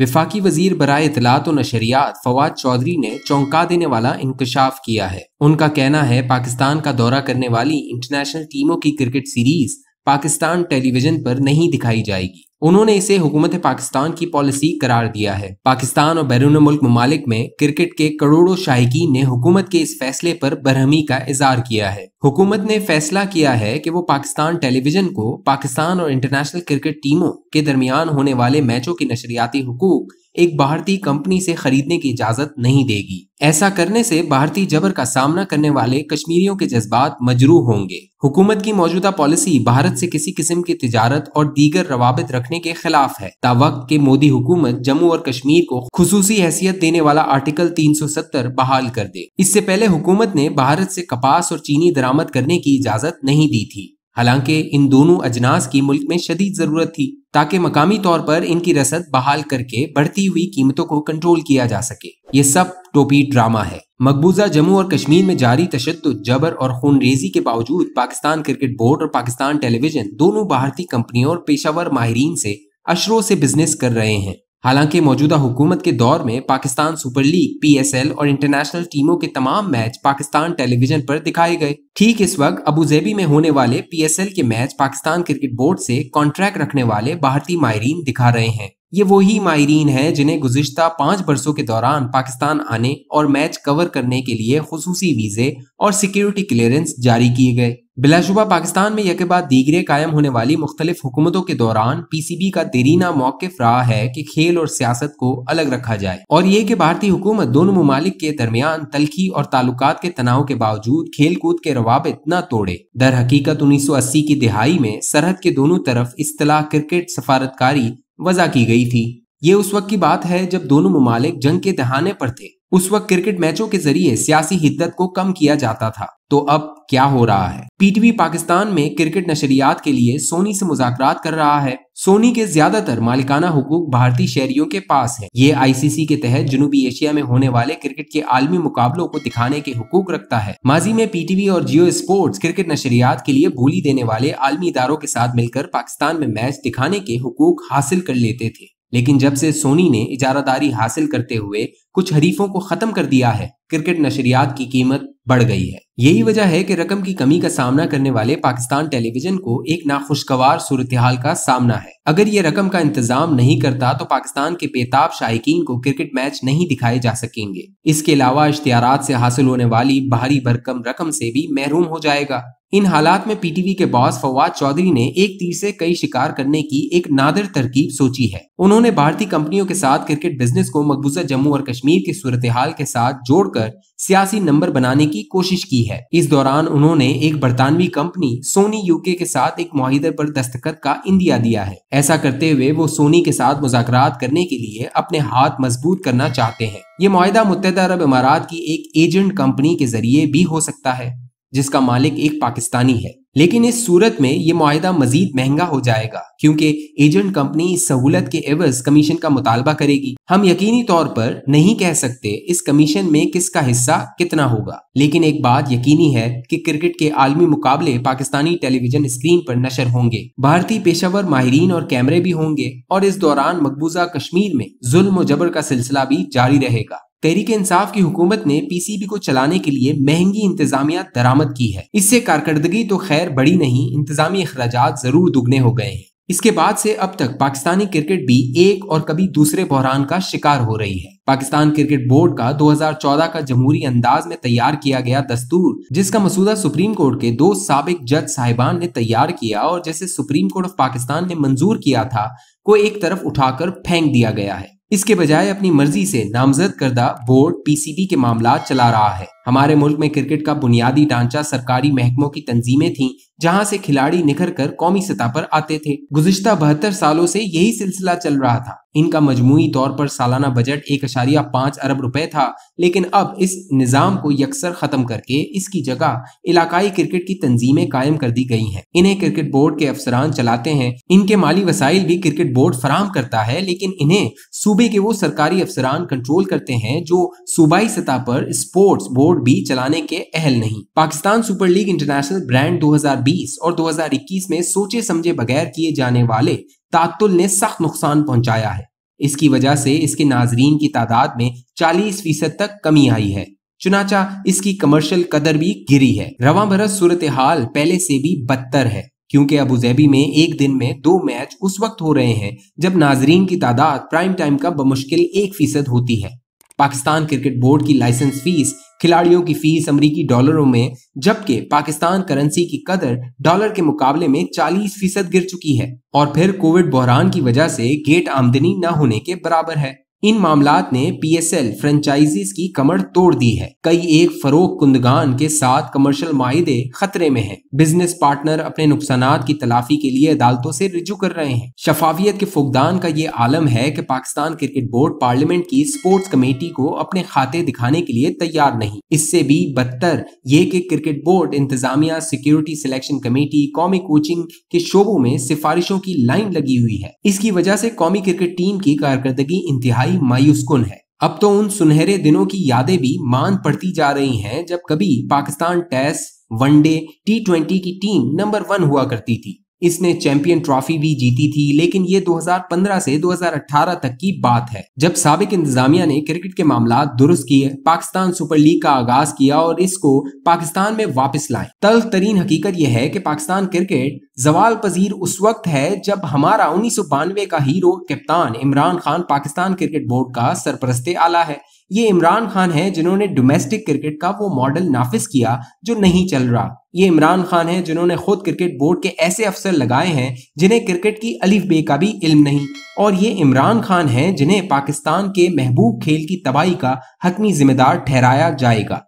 विफाकी वजीर बरए इतलात और नशरियात फवाद चौधरी ने चौंका देने वाला इंकशाफ किया है उनका कहना है पाकिस्तान का दौरा करने वाली इंटरनेशनल टीमों की क्रिकेट सीरीज पाकिस्तान टेलीविजन पर नहीं दिखाई जाएगी उन्होंने इसे हुकूमत पाकिस्तान की पॉलिसी करार दिया है पाकिस्तान और बैरून मुल्क ममालिक में क्रिकेट के करोड़ों शायकीन ने हुकूमत के इस फैसले पर बरहमी का इजहार किया है हुकूमत ने फैसला किया है कि वो पाकिस्तान टेलीविजन को पाकिस्तान और इंटरनेशनल क्रिकेट टीमों के दरमियान होने वाले मैचों के नशरियाती हकूक एक भारतीय कंपनी से खरीदने की इजाजत नहीं देगी ऐसा करने से भारतीय जबर का सामना करने वाले कश्मीरियों के जज्बात मजरू होंगे हुकूमत की मौजूदा पॉलिसी भारत से किसी किस्म की तजारत और दीगर रवाबित रखने के खिलाफ है वक्त के मोदी हुकूमत जम्मू और कश्मीर को खसूसी हैसियत देने वाला आर्टिकल 370 बहाल कर दे इससे पहले हुकूमत ने भारत से कपास और चीनी दरामद करने की इजाजत नहीं दी थी हालांकि इन दोनों अजनास की मुल्क में शदीद जरूरत थी ताकि मकामी तौर पर इनकी रसद बहाल करके बढ़ती हुई कीमतों को कंट्रोल किया जा सके ये सब टोपी ड्रामा है मकबूजा जम्मू और कश्मीर में जारी तशद जबर और खूनरेजी के बावजूद पाकिस्तान क्रिकेट बोर्ड और पाकिस्तान टेलीविजन दोनों भारतीय कंपनियों और पेशावर माहरीन से अशरों से बिजनेस कर रहे हैं हालांकि मौजूदा हुकूमत के दौर में पाकिस्तान सुपर लीग पीएसएल और इंटरनेशनल टीमों के तमाम मैच पाकिस्तान टेलीविजन पर दिखाए गए ठीक इस वक्त अबूजेबी में होने वाले पीएसएल के मैच पाकिस्तान क्रिकेट बोर्ड से कॉन्ट्रैक्ट रखने वाले भारतीय मायरीन दिखा रहे हैं ये वही माहरीन हैं जिन्हें गुजशत पाँच बरसों के दौरान पाकिस्तान आने और मैच कवर करने के लिए खसूसी वीज़े और सिक्योरिटी क्लियरेंस जारी किए गए बिलाशुबा पाकिस्तान में यके बाद दीगरे कायम होने वाली मुख्तलिफ हुकूमतों के दौरान पी सी बी का देरीना मौकफ रहा है कि खेल और सियासत को अलग रखा जाए और ये कि भारतीय हुकूमत दोनों ममालिक के दरमियान तलखी और ताल्लुक के तनाव के बावजूद खेल कूद के रवाबित न तोड़े दर हकीकत उन्नीस सौ अस्सी की दिहाई में सरहद के दोनों तरफ इस्तलाह क्रिकेट सफारतकारी वजह की गई थी ये उस वक्त की बात है जब दोनों ममालिक जंग के दहाने पर थे उस वक्त क्रिकेट मैचों के जरिए सियासी हिद्दत को कम किया जाता था तो अब क्या हो रहा है पीटीवी पाकिस्तान में क्रिकेट नशरियात के लिए सोनी से मुजाकर कर रहा है सोनी के ज्यादातर मालिकाना हुकूक भारतीय शहरियों के पास है ये आईसीसी के तहत जुनूबी एशिया में होने वाले क्रिकेट के आलमी मुकाबलों को दिखाने के हुकूक रखता है माजी में पीटीवी और जियो स्पोर्ट्स क्रिकेट नशरियात के लिए बोली देने वाले आलमी इदारों के साथ मिलकर पाकिस्तान में मैच दिखाने के हुकूक हासिल कर लेते थे लेकिन जब से सोनी ने इजारादारी हासिल करते हुए कुछ हरीफों को खत्म कर दिया है क्रिकेट नशरियात की कीमत बढ़ गई है यही वजह है कि रकम की कमी का सामना करने वाले पाकिस्तान टेलीविजन को एक नाखुशगवार सूरत हाल का सामना है अगर ये रकम का इंतजाम नहीं करता तो पाकिस्तान के बेताब शायकीन को क्रिकेट मैच नहीं दिखाए जा सकेंगे इसके अलावा इश्तियार से हासिल होने वाली भारी भरकम रकम से भी महरूम हो जाएगा इन हालात में पीटीवी के बॉस फवाद चौधरी ने एक तीर से कई शिकार करने की एक नादर तरकीब सोची है उन्होंने भारतीय कंपनियों के साथ क्रिकेट बिजनेस को मकबूजा जम्मू और कश्मीर की सूरत हाल के साथ जोड़कर सियासी नंबर बनाने की कोशिश की है इस दौरान उन्होंने एक बरतानवी कंपनी सोनी यूके के साथ एक माहिदे पर दस्तखत का इंदिया दिया है ऐसा करते हुए वो सोनी के साथ मुजाकर करने के लिए अपने हाथ मजबूत करना चाहते हैं ये माहिदा मुतहदा अरब इमारात की एक एजेंट कंपनी के जरिए भी हो सकता है जिसका मालिक एक पाकिस्तानी है लेकिन इस सूरत में ये माहिदा मजीद महंगा हो जाएगा क्योंकि एजेंट कंपनी इस सहूलत के एवज कमीशन का मुतालबा करेगी हम यकीनी तौर पर नहीं कह सकते इस कमीशन में किसका हिस्सा कितना होगा लेकिन एक बात यकीनी है कि क्रिकेट के आलमी मुकाबले पाकिस्तानी टेलीविजन स्क्रीन पर नशर होंगे भारतीय पेशावर माहरीन और कैमरे भी होंगे और इस दौरान मकबूजा कश्मीर में जुल्म जबर का सिलसिला भी जारी रहेगा तहरीक इंसाफ की हुकूमत ने पीसीबी को चलाने के लिए महंगी इंतजामिया दरामद की है इससे कारकर्दगी तो खैर बड़ी नहीं इंतजामी अखराज जरूर दुगने हो गए हैं इसके बाद से अब तक पाकिस्तानी क्रिकेट भी एक और कभी दूसरे बहरान का शिकार हो रही है पाकिस्तान क्रिकेट बोर्ड का 2014 का जमहूरी अंदाज में तैयार किया गया दस्तूर जिसका मसूदा सुप्रीम कोर्ट के दो सबक जज साहिबान ने तैयार किया और जैसे सुप्रीम कोर्ट ऑफ पाकिस्तान ने मंजूर किया था को एक तरफ उठाकर फेंक दिया गया है इसके बजाय अपनी मर्जी से नामजद करदा बोर्ड पीसीबी के मामला चला रहा है हमारे मुल्क में क्रिकेट का बुनियादी ढांचा सरकारी महकमों की तंजीमें थीं जहां से खिलाड़ी निखर कर कौमी सतह पर आते थे गुजश्ता बहत्तर सालों से यही सिलसिला चल रहा था इनका मजमू तौर पर सालाना बजट एक अशारिया पाँच अरब रुपए था लेकिन अब इस निज़ाम को यकसर ख़त्म करके इसकी जगह इलाकाई क्रिकेट की तंजीमें कायम कर दी गई हैं इन्हें क्रिकेट बोर्ड के अफसरान चलाते हैं इनके माली वसाइल भी क्रिकेट बोर्ड फराम करता है लेकिन इन्हें सूबे के वो सरकारी अफसरान कंट्रोल करते हैं जो सूबाई सतह पर स्पोर्ट्स बोर्ड बोर्ड भी चलाने के अहल नहीं Pakistan Super League international brand 2020 और 2021 में सोचे समझे बगैर किए जाने वाले तातुल ने सख्त नुकसान पहुंचाया है इसकी वजह से इसके नाजरीन की तादाद में 40 फीसद तक कमी आई है चुनाचा इसकी कमर्शियल कदर भी गिरी है रवा भरत सूरत हाल पहले से भी बदतर है क्योंकि अबूजैबी में एक दिन में दो मैच उस वक्त हो रहे हैं जब नाजरीन की तादाद प्राइम टाइम का बमुश्किल एक फीसद होती है पाकिस्तान क्रिकेट बोर्ड की लाइसेंस फीस खिलाड़ियों की फीस अमरीकी डॉलरों में जबकि पाकिस्तान करेंसी की कदर डॉलर के मुकाबले में 40 फीसद गिर चुकी है और फिर कोविड बहरान की वजह से गेट आमदनी न होने के बराबर है इन मामला ने पीएसएल फ्रेंचाइजीज की कमर तोड़ दी है कई एक फरोख कुंदगान के साथ कमर्शियल माहे खतरे में हैं। बिजनेस पार्टनर अपने नुकसान की तलाफी के लिए अदालतों से रिजू कर रहे हैं शफाफियत के फुकदान का ये आलम है कि पाकिस्तान क्रिकेट बोर्ड पार्लियामेंट की स्पोर्ट्स कमेटी को अपने खाते दिखाने के लिए तैयार नहीं इससे भी बदतर ये की क्रिकेट बोर्ड इंतजामिया सिक्योरिटी सिलेक्शन कमेटी कौमी कोचिंग के शोबों में सिफारिशों की लाइन लगी हुई है इसकी वजह ऐसी कौमी क्रिकेट टीम की कारकर्दगी इंतहा भाई मायूसकुन है अब तो उन सुनहरे दिनों की यादें भी मान पड़ती जा रही हैं जब कभी Pakistan Test one day T twenty की टीम नंबर वन हुआ करती थी इसने चैंपियन ट्रॉफी भी जीती थी लेकिन ये 2015 से 2018 तक की बात है जब सबक इंतजामिया ने क्रिकेट के मामला दुरुस्त किए पाकिस्तान सुपर लीग का आगाज किया और इसको पाकिस्तान में वापस लाए तल तरीन हकीकत यह है कि पाकिस्तान क्रिकेट जवाल पजीर उस वक्त है जब हमारा उन्नीस का हीरो कप्तान इमरान खान पाकिस्तान क्रिकेट बोर्ड का सरपरस्ते आला है ये इमरान खान है जिन्होंने डोमेस्टिक क्रिकेट का वो मॉडल नाफिज किया जो नहीं चल रहा ये इमरान खान है जिन्होंने खुद क्रिकेट बोर्ड के ऐसे अफसर लगाए हैं जिन्हें क्रिकेट की अलिफ बे का भी इल्म नहीं और ये इमरान खान है जिन्हें पाकिस्तान के महबूब खेल की तबाही का हतमी जिम्मेदार ठहराया जाएगा